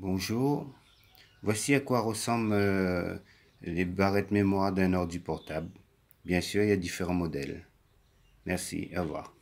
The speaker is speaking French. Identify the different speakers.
Speaker 1: Bonjour, voici à quoi ressemblent euh, les barrettes mémoire d'un ordi portable. Bien sûr, il y a différents modèles. Merci, au revoir.